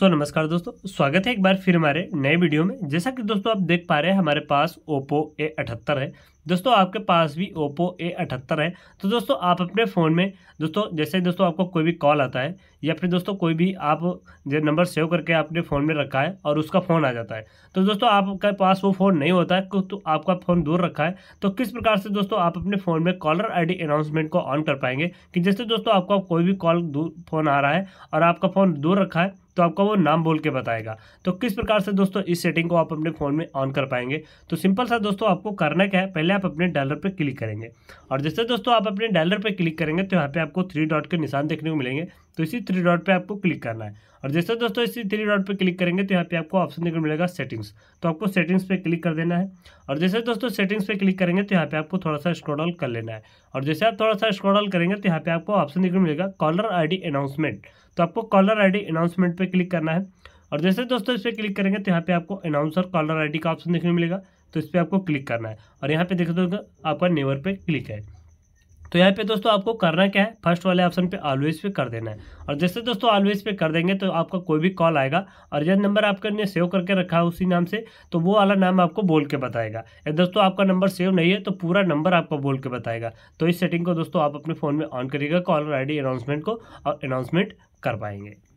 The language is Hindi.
सो so, नमस्कार दोस्तों स्वागत है एक बार फिर हमारे नए वीडियो में जैसा कि दोस्तों आप देख पा रहे हैं हमारे पास ओप्पो ए अठहत्तर है दोस्तों आपके पास भी ओप्पो ए अठहत्तर है तो दोस्तों आप अपने फ़ोन में दोस्तों जैसे दोस्तों आपको कोई भी कॉल आता है या फिर दोस्तों कोई भी आप जो नंबर सेव करके आपने फ़ोन में रखा है और उसका फ़ोन आ जाता है तो दोस्तों आपके पास वो फ़ोन नहीं होता है तो आपका फ़ोन दूर रखा है तो किस प्रकार से दोस्तों आप अपने फ़ोन में कॉलर आई अनाउंसमेंट को ऑन कर पाएंगे कि जैसे दोस्तों आपका कोई भी कॉल दूर फ़ोन आ रहा है और आपका फ़ोन दूर रखा है तो आपका वो नाम बोल के बताएगा तो किस प्रकार से दोस्तों इस सेटिंग को आप अपने फ़ोन में ऑन कर पाएंगे तो सिंपल सा दोस्तों आपको करना क्या है पहले आप अपने डायलर पर क्लिक करेंगे और जैसे दोस्तों आप अपने डायलर पर क्लिक करेंगे तो यहाँ पर आपको थ्री डॉट के निशान देखने को मिलेंगे तो इसी थ्री डॉट पे आपको क्लिक करना है और जैसे दोस्तों इसी थ्री डॉट पे क्लिक करेंगे तो यहाँ पे आपको ऑप्शन देखने मिलेगा सेटिंग्स तो आपको सेटिंग्स पे क्लिक कर देना है और जैसे दोस्तों सेटिंग्स पे क्लिक करेंगे तो यहाँ पे आपको थोड़ा सा स्क्रॉल कर लेना है और जैसे आप थोड़ा सा स्क्रॉल करेंगे तो यहाँ पे आपको ऑप्शन देखने मिलेगा कॉलर आई अनाउंसमेंट तो आपको कॉलर आई अनाउंसमेंट पर क्लिक करना है और जैसे दोस्तों इस पर क्लिक करेंगे तो यहाँ पे आपको अनाउंसर कॉलर आई का ऑप्शन देखने मिलेगा तो इस पर आपको क्लिक करना है और यहाँ पे देख दो आपका नेवर पे क्लिक है तो यहाँ पे दोस्तों आपको करना क्या है फर्स्ट वाले ऑप्शन पे ऑलवेज पे कर देना है और जैसे दोस्तों ऑलवेज पे कर देंगे तो आपका कोई भी कॉल आएगा और यह नंबर आपके ने सेव करके रखा है उसी नाम से तो वो वाला नाम आपको बोल के बताएगा या दोस्तों आपका नंबर सेव नहीं है तो पूरा नंबर आपको बोल के बताएगा तो इस सेटिंग को दोस्तों आप अपने फ़ोन में ऑन करिएगा कॉलर आई अनाउंसमेंट को और अनाउंसमेंट कर पाएंगे